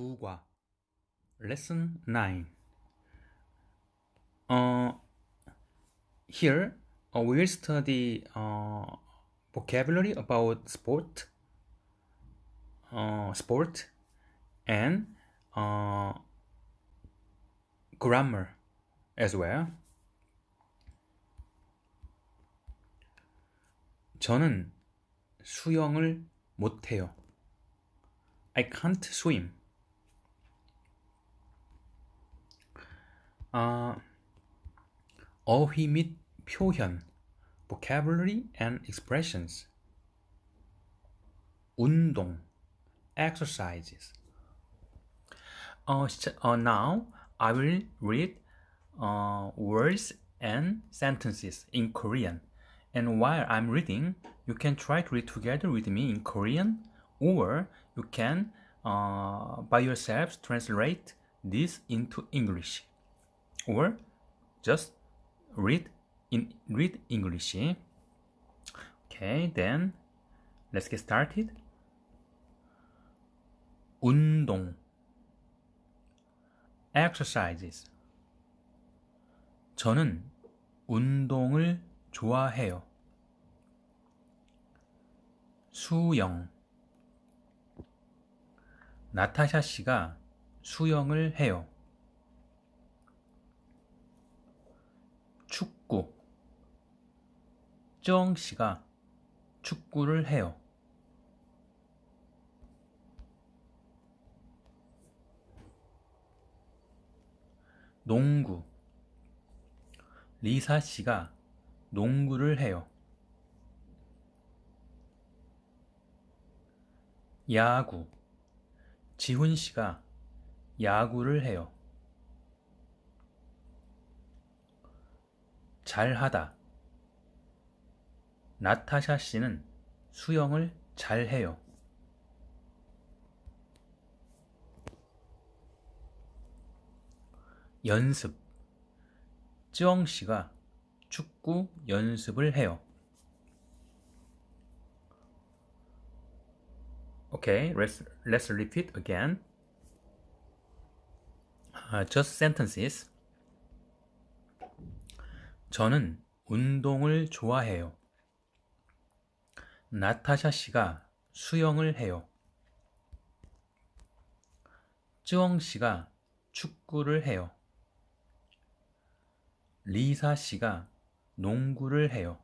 부과 Lesson 9 uh, Here uh, we will study uh, vocabulary about sport uh, sport and uh, grammar as well 저는 수영을 못해요. I can't swim. uh, 어휘 및 표현, vocabulary and expressions, 운동, exercises. Uh, now I will read uh, words and sentences in Korean. And while I'm reading, you can try to read together with me in Korean, or you can uh, by yourselves translate this into English. or just read in read English. Okay, then let's get started. 운동 exercises 저는 운동을 좋아해요. 수영 나타샤 씨가 수영을 해요. 박정 씨가 축구를 해요. 농구 리사 씨가 농구를 해요. 야구 지훈 씨가 야구를 해요. 잘하다 나타샤 씨는 수영을 잘 해요. 연습. 쯔엉 씨가 축구 연습을 해요. Okay, let's, let's repeat again. Uh, just sentences. 저는 운동을 좋아해요. 나타샤 씨가 수영을 해요. 쯔엉 씨가 축구를 해요. 리사 씨가 농구를 해요.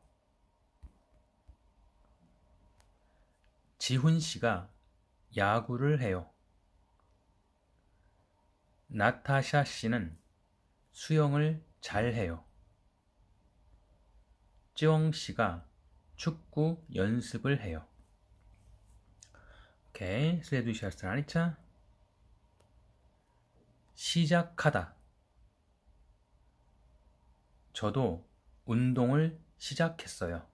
지훈 씨가 야구를 해요. 나타샤 씨는 수영을 잘 해요. 쯔엉 씨가 축구 연습을 해요. 오케이. 슬레드 시아스 아니차. 시작하다. 저도 운동을 시작했어요.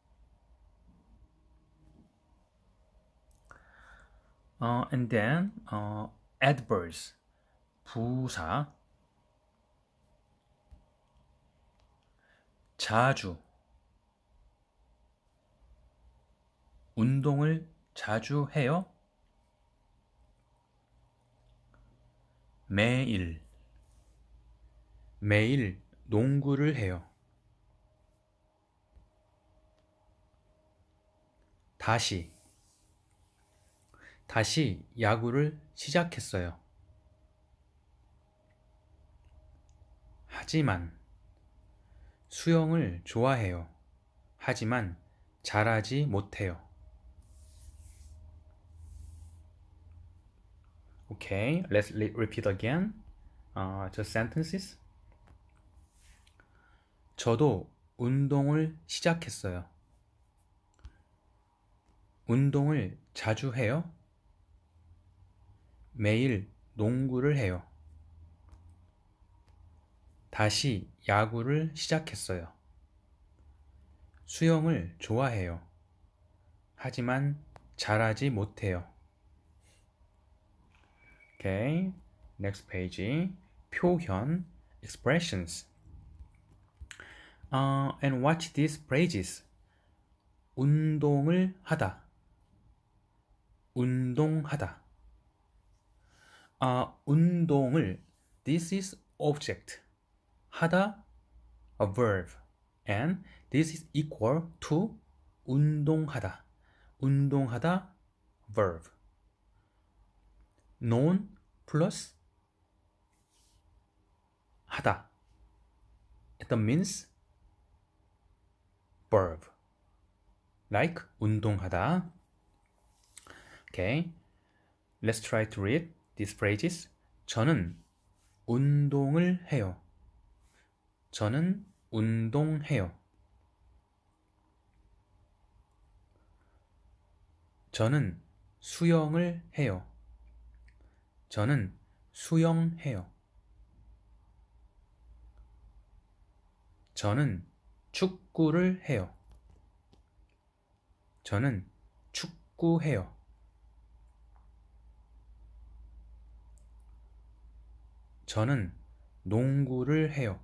u 어, and then u 어, adverbs 부사 자주 운동을 자주 해요? 매일 매일 농구를 해요. 다시 다시 야구를 시작했어요. 하지만 수영을 좋아해요. 하지만 잘하지 못해요. Okay, let's repeat again. Uh, the sentences. 저도 운동을 시작했어요. 운동을 자주 해요? 매일 농구를 해요. 다시 야구를 시작했어요. 수영을 좋아해요. 하지만 잘하지 못해요. Okay. Next page. 표현 expressions. Uh, and watch these phrases. 운동을 하다. 운동하다. 아, 운동을 this is object 하다 a verb and this is equal to 운동하다. 운동하다 verb known 플러스 하다 했던 means verb like 운동하다 okay let's try to read these phrases 저는 운동을 해요 저는 운동해요 저는 수영을 해요 저는 수영해요. 저는 축구를 해요. 저는 축구해요. 저는 농구를 해요.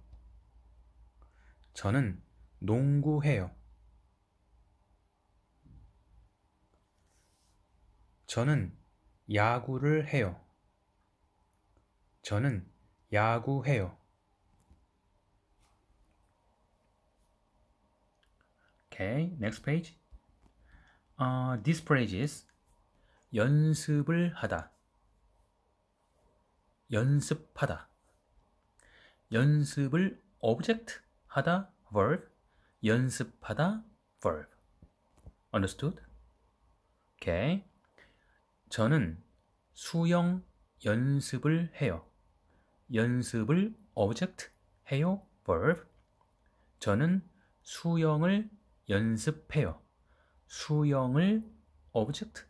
저는 농구해요. 저는 야구를 해요. 저는 야구해요. Okay, next page. Uh, this phrase is 연습을 하다. 연습하다. 연습을 object 하다 verb 연습하다 verb understood? 오케이. Okay. 저는 수영 연습을 해요. 연습을 object 해요. verb. 저는 수영을 연습해요. 수영을 object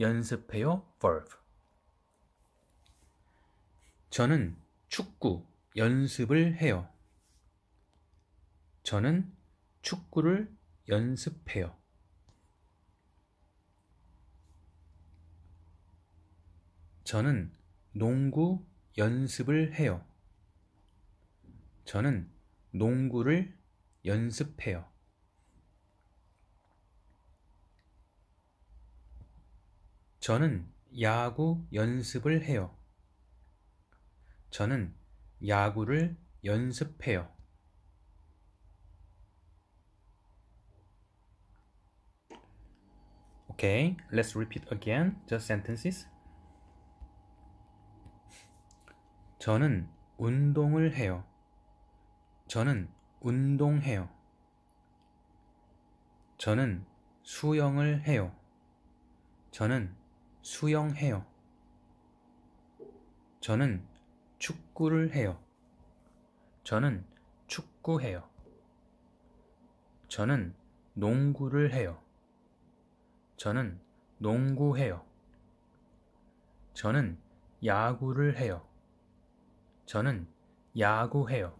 연습해요. verb. 저는 축구 연습을 해요. 저는 축구를 연습해요. 저는 농구 연습을 해요. 저는 농구를 연습해요. 저는 야구 연습을 해요. 저는 야구를 연습해요. Okay, let's repeat again the sentences. 저는 운동을 해요. 저는 운동해요. 저는 수영을 해요. 저는 수영해요. 저는 축구를 해요. 저는 축구해요. 저는 농구를 해요. 저는 농구해요. 저는 야구를 해요. 저는 야구해요.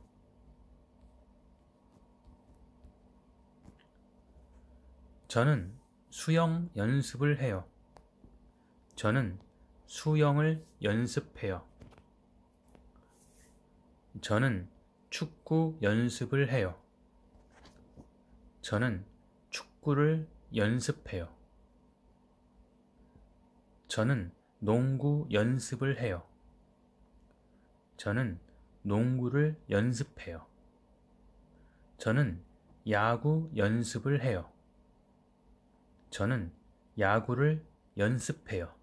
저는 수영 연습을 해요. 저는 수영을 연습해요. 저는 축구 연습을 해요. 저는 축구를 연습해요. 저는 농구 연습을 해요. 저는 농구를 연습해요. 저는 야구 연습을 해요. 저는 야구를 연습해요.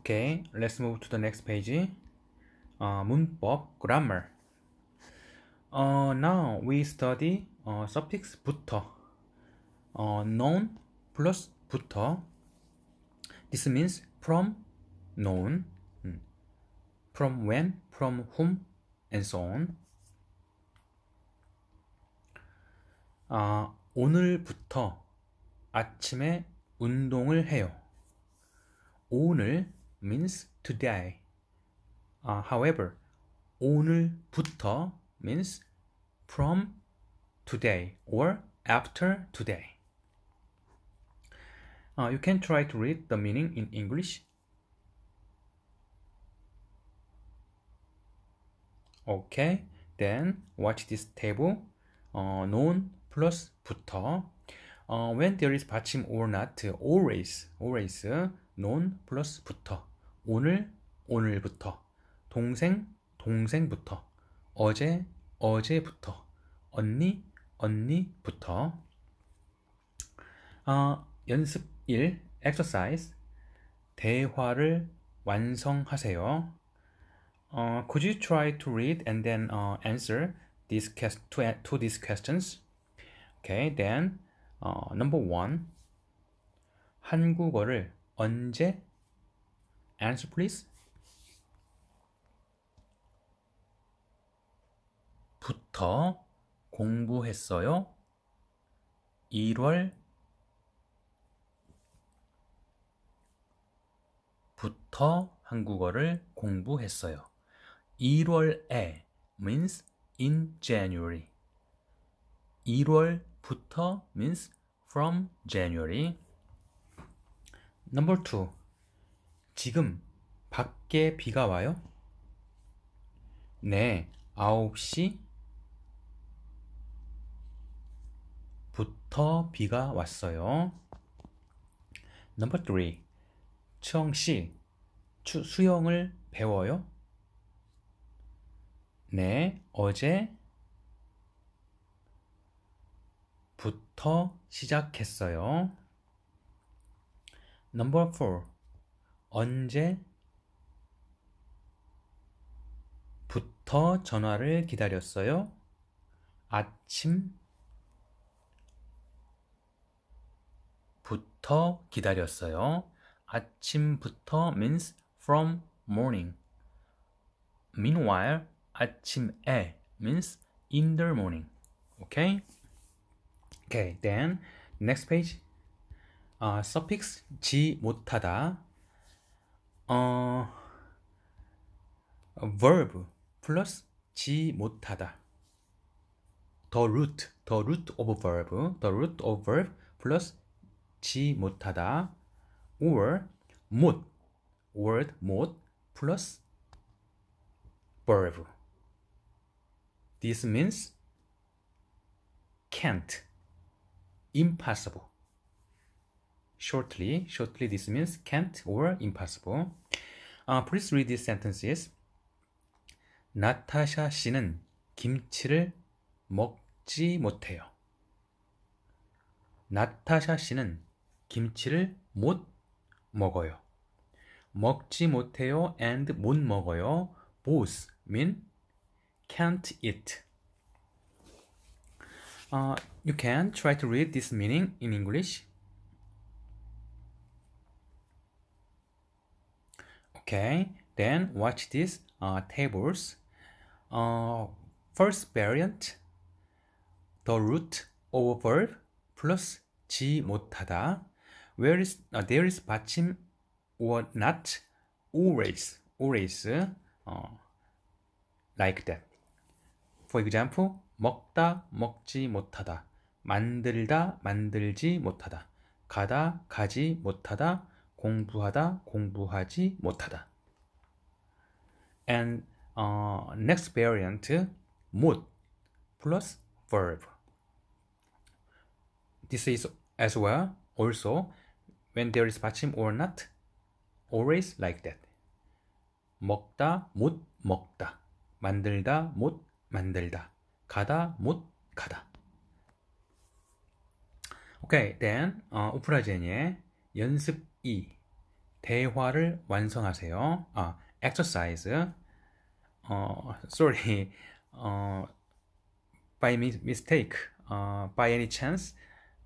Okay, let's move to the next page. Uh, 문법, grammar. Uh, now we study uh, suffix부터 uh, known plus 부터. This means from known. from when, from whom, and so on. 아, 오늘부터 아침에 운동을 해요. 오늘 means today. 아, however, 오늘부터 means from today or after today. Uh, you can try to read the meaning in English Okay, then watch this table. 어, k n o o n plus 부터 어, when there is 받침 or not, always, always n o o n plus 부터 오늘, 오늘부터 동생, 동생부터 어제, 어제부터 언니, 언니부터 어, 연습 1, exercise 대화를 완성하세요. could you try to read and then uh, answer these to, to these questions? Okay, then uh, number one. 한국어를 언제? Answer please. 부터 공부했어요. 1월 부터 한국어를 공부했어요. 1월에 means in January. 1월부터 means from January. Number two. 지금 밖에 비가 와요? 네, 9시 부터 비가 왔어요. Number three. 청씨, 수영을 배워요? 네, 어제 부터 시작했어요. Number four. 언제부터 전화를 기다렸어요? 아침부터 기다렸어요. 아침부터 means from morning. Meanwhile, 아침에 means in the morning. Okay? Okay, then next page. 어, suffix 지 못하다. 어, verb plus 지 못하다. the root, the root of verb, the root of verb plus 지 못하다 or 못, word 못 plus verb. This means can't, impossible. Shortly, shortly this means can't or impossible. Uh, please read these sentences. 나타샤 씨는 김치를 먹지 못해요. 나타샤 씨는 김치를 못 먹어요. 먹지 못해요 and 못 먹어요. both mean can't eat. Uh, you can try to read this meaning in English. Okay, then watch these uh, tables. Uh, first variant, the root of verb plus 지 못하다. Where is, uh, there is 받침 or not always, always uh, like that. For example, 먹다, 먹지 못하다. 만들다, 만들지 못하다. 가다, 가지 못하다. 공부하다, 공부하지 못하다. And uh, next variant, mood plus verb. This is as well, also, when there is 받침 or not, always like that. 먹다, 못 먹다. 만들다, 못 만들다. 가다, 못 가다. 오케이, okay, then 어, 오프라제니의 연습 2 대화를 완성하세요. 아, exercise. 어, sorry. 어, by mistake. 어, by any chance.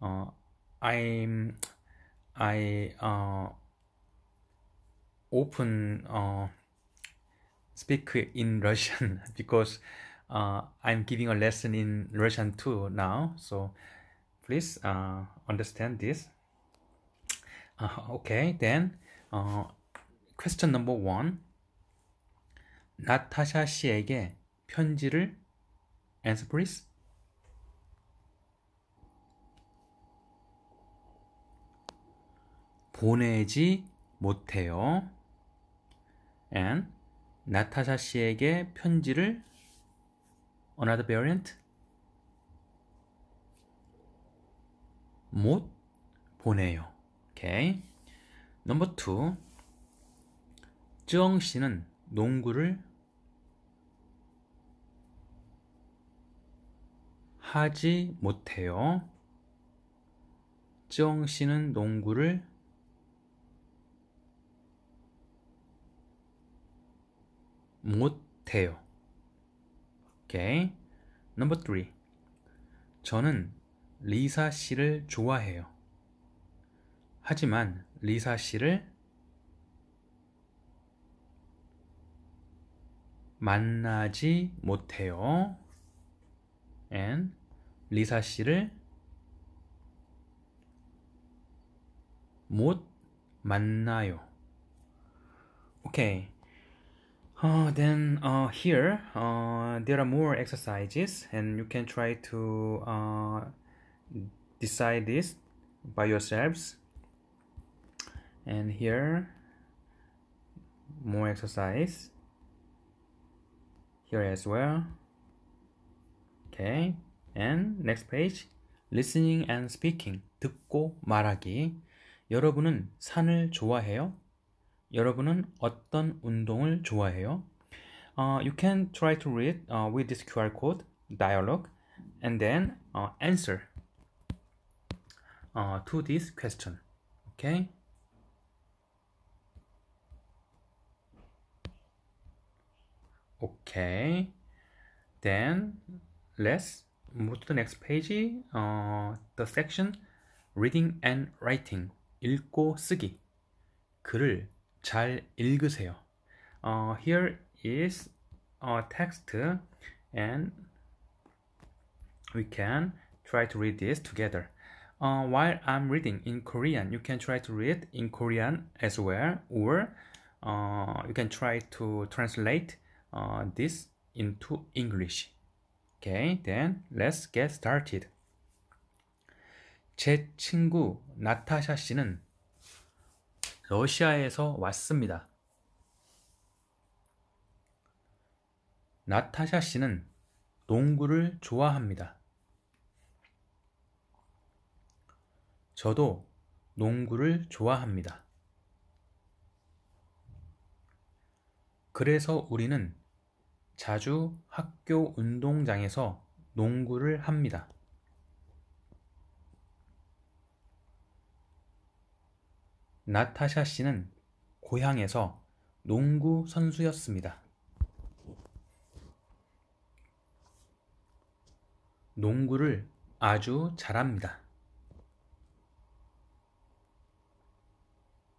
어, I'm I 어, open 어, speak in Russian because uh, I'm giving a lesson in Russian too now. So please uh, understand this. Uh, okay, then uh, question number one. 나타샤 씨에게 편지를 answer please. 보내지 못해요. And 나타샤 씨에게 편지를 Another variant? 못 보내요. Okay. 오케이. 넘버 투. 쯔엉 씨는 농구를 하지 못해요. 쯔엉 씨는 농구를 못해요. 오케이. Number three. 저는 리사 씨를 좋아해요. 하지만 리사 씨를 만나지 못해요. And 리사 씨를 못 만나요. 오케이. Uh, then uh, here uh, there are more exercises and you can try to uh, decide this by yourselves and here more exercise here as well okay and next page listening and speaking 듣고 말하기 여러분은 산을 좋아해요? 여러분은 어떤 운동을 좋아해요? Uh, you can try to read uh, with this QR code dialog and then uh, answer uh, to this question. Okay? Okay. Then let's move to the next page. Uh, the section reading and writing. 읽고 쓰기. 글을 잘 읽으세요. Uh, here is a text and we can try to read this together. Uh, while I'm reading in Korean, you can try to read in Korean as well, or uh, you can try to translate uh, this into English. Okay, then let's get started. 제 친구 나타샤 씨는 러시아에서 왔습니다. 나타샤 씨는 농구를 좋아합니다. 저도 농구를 좋아합니다. 그래서 우리는 자주 학교 운동장에서 농구를 합니다. 나타샤 씨는 고향에서 농구 선수였습니다. 농구를 아주 잘합니다.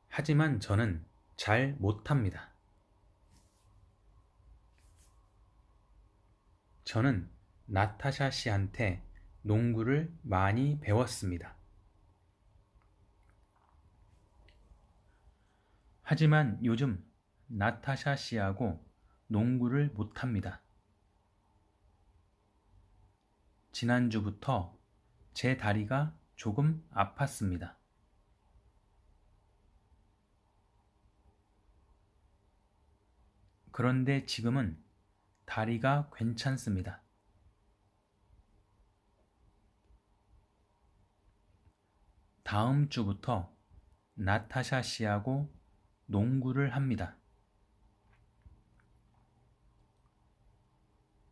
하지만 저는 잘 못합니다. 저는 나타샤 씨한테 농구를 많이 배웠습니다. 하지만 요즘 나타샤 씨하고 농구를 못합니다. 지난주부터 제 다리가 조금 아팠습니다. 그런데 지금은 다리가 괜찮습니다. 다음 주부터 나타샤 씨하고 농구를 합니다.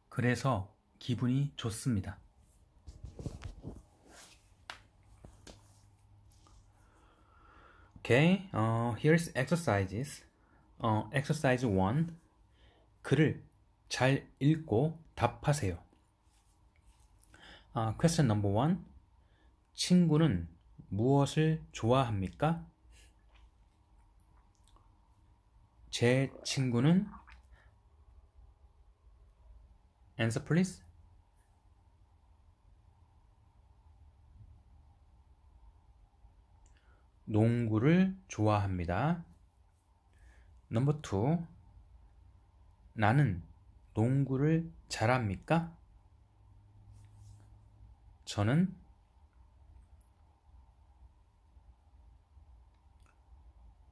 그래서 기분이 좋습니다. Okay, uh, here's exercises. Uh, exercise 1. 글을 잘 읽고 답하세요. Uh, question number 1. 친구는 무엇을 좋아합니까? 제 친구는 answer please 농구를 좋아합니다. 넘버 2 나는 농구를 잘합니까? 저는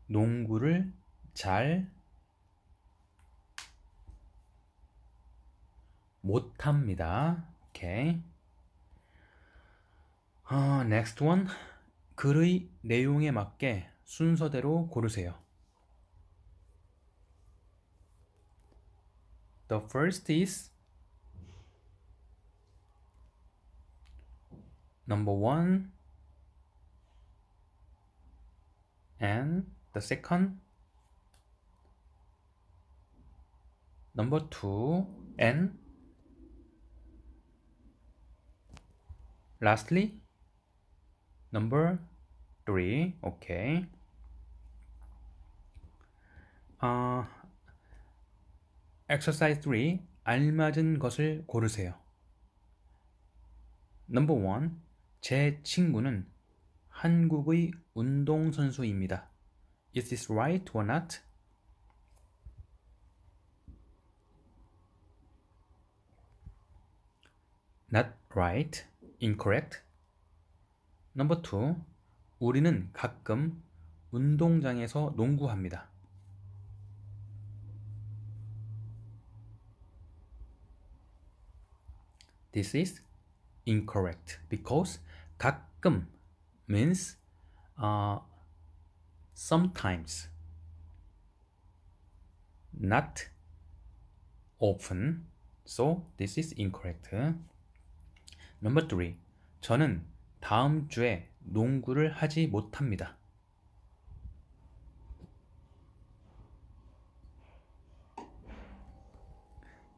농구를 잘 못합니다. 오케이. 어, next one. 글의 내용에 맞게 순서대로 고르세요. The first is number one and the second number two, and lastly, number three. Okay. Uh, exercise 3. 알맞은 것을 고르세요. Number 1. 제 친구는 한국의 운동선수입니다. Is this right or not? not right, incorrect. Number two, 우리는 가끔 운동장에서 농구합니다. This is incorrect because 가끔 means uh, sometimes, not often. So this is incorrect. Number three. 저는 다음 주에 농구를 하지 못합니다.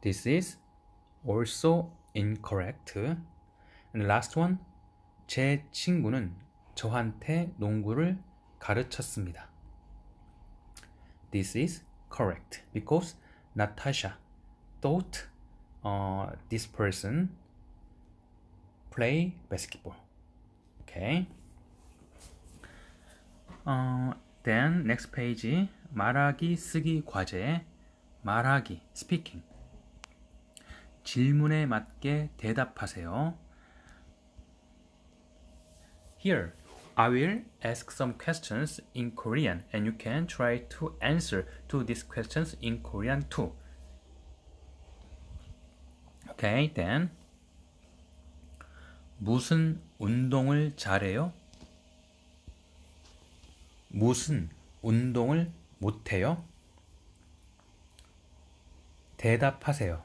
This is also incorrect. And last one. 제 친구는 저한테 농구를 가르쳤습니다. This is correct because Natasha taught uh, this person play basketball. Okay. Uh, then next page 말하기 쓰기 과제 말하기 speaking 질문에 맞게 대답하세요. Here I will ask some questions in Korean and you can try to answer to these questions in Korean too. Okay, then 무슨 운동을 잘해요? 무슨 운동을 못해요? 대답하세요.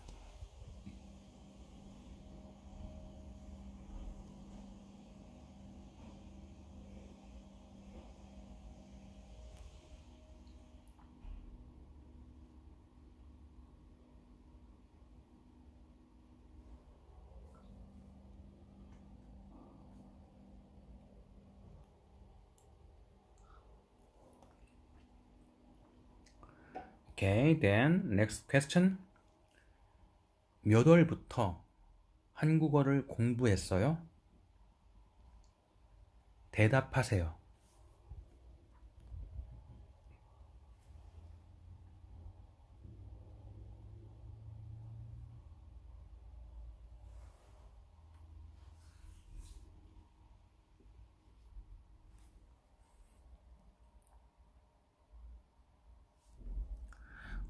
Okay, then next question. 몇 월부터 한국어를 공부했어요? 대답하세요.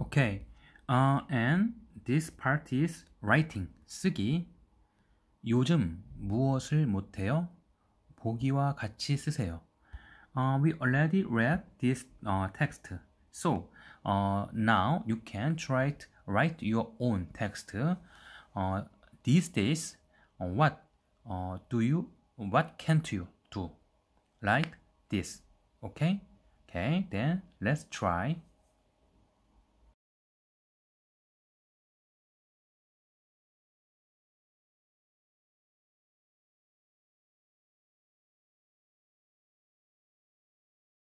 Okay, uh, and this part is writing, 쓰기. 요즘 무엇을 못해요? 보기와 같이 쓰세요. Uh, we already read this uh, text. So uh, now you can try to write your own text. Uh, these days, uh, what uh, do you, what can't you do? Like this. Okay? Okay, then let's try.